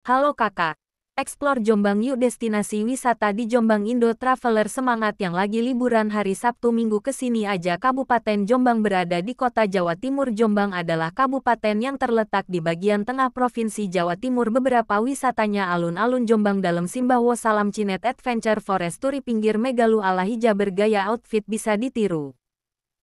Halo kakak, explore Jombang yuk destinasi wisata di Jombang Indo Traveler semangat yang lagi liburan hari Sabtu Minggu kesini aja Kabupaten Jombang berada di kota Jawa Timur Jombang adalah kabupaten yang terletak di bagian tengah Provinsi Jawa Timur beberapa wisatanya alun-alun Jombang dalam Simbahwo Salam Cinet Adventure Forest Turi pinggir Megalu ala hijab bergaya outfit bisa ditiru